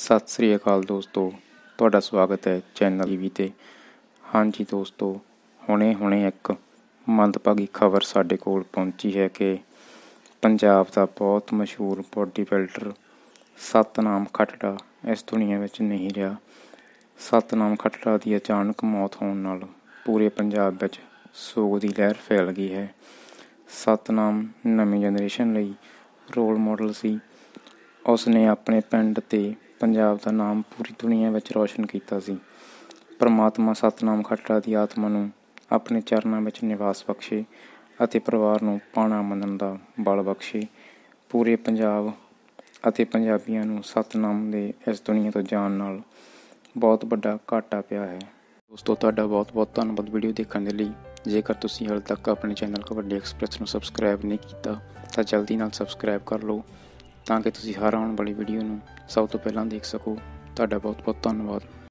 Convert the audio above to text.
ਸਤਿ ਸ੍ਰੀ ਅਕਾਲ ਦੋਸਤੋ ਤੁਹਾਡਾ ਸਵਾਗਤ ਹੈ ਚੈਨਲ ਵੀ ਤੇ ਹਾਂਜੀ ਦੋਸਤੋ ਹੁਣੇ-ਹੁਣੇ ਇੱਕ ਮੰਦਭਾਗੀ ਖਬਰ ਸਾਡੇ ਕੋਲ ਪਹੁੰਚੀ ਹੈ ਕਿ ਪੰਜਾਬ ਦਾ ਬਹੁਤ ਮਸ਼ਹੂਰ ਬੋਡੀ ਬਿਲਡਰ ਸਤਨਾਮ ਖਟੜਾ ਇਸ ਦੁਨੀਆ ਵਿੱਚ ਨਹੀਂ ਰਿਹਾ ਸਤਨਾਮ ਖਟੜਾ ਦੀ ਅਚਾਨਕ ਮੌਤ ਹੋਣ ਨਾਲ ਪੂਰੇ ਪੰਜਾਬ ਵਿੱਚ ਸੋਗ ਦੀ ਲਹਿਰ ਫੈਲ ਗਈ ਹੈ ਸਤਨਾਮ ਨਵੀਂ ਜਨਰੇਸ਼ਨ ਲਈ ਰੋਲ ਮਾਡਲ ਸੀ ਉਸ ਨੇ ਆਪਣੇ ਪਿੰਡ ਤੇ ਪੰਜਾਬ ਦਾ ਨਾਮ ਪੂਰੀ ਦੁਨੀਆ ਵਿੱਚ ਰੋਸ਼ਨ ਕੀਤਾ ਸੀ ਪਰਮਾਤਮਾ ਸਤਨਾਮ ਖੱਟੜਾ ਦੀ ਆਤਮਾ ਨੂੰ ਆਪਣੇ ਚਰਨਾਂ ਵਿੱਚ ਨਿਵਾਸ ਬਖਸ਼ੇ ਅਤੇ ਪਰਿਵਾਰ ਨੂੰ ਪਾਣਾ ਮੰਨਣ ਦਾ ਬਲ ਬਖਸ਼ੇ ਪੂਰੇ ਪੰਜਾਬ ਅਤੇ ਪੰਜਾਬੀਆਂ ਨੂੰ ਸਤਨਾਮ ਦੇ ਇਸ ਦੁਨੀਆ ਤੋਂ ਜਾਣ ਨਾਲ ਬਹੁਤ ਵੱਡਾ ਘਾਟਾ ਪਿਆ ਹੈ ਦੋਸਤੋ ਤੁਹਾਡਾ ਬਹੁਤ-ਬਹੁਤ ਧੰਨਵਾਦ ਵੀਡੀਓ ਦੇਖਣ ਦੇ ਲਈ ਜੇਕਰ ਤੁਸੀਂ ਹਾਲ ਤੱਕ ਆਪਣੇ ਚੈਨਲ ਕਬੱਡੀ ਐਕਸਪ੍ਰੈਸ ਨੂੰ ਸਬਸਕ੍ਰਾਈਬ ਨਹੀਂ ਕੀਤਾ ਤਾਂ ਜਲਦੀ ਨਾਲ ਸਬਸਕ੍ਰਾਈਬ ਕਰ ਲਓ ਤਾਂ ਕਿ ਤੁਸੀਂ ਹਰ ਆਉਣ ਵਾਲੀ ਵੀਡੀਓ ਨੂੰ ਸਭ ਤੋਂ ਪਹਿਲਾਂ ਦੇਖ ਸਕੋ ਤੁਹਾਡਾ ਬਹੁਤ ਬਹੁਤ ਧੰਨਵਾਦ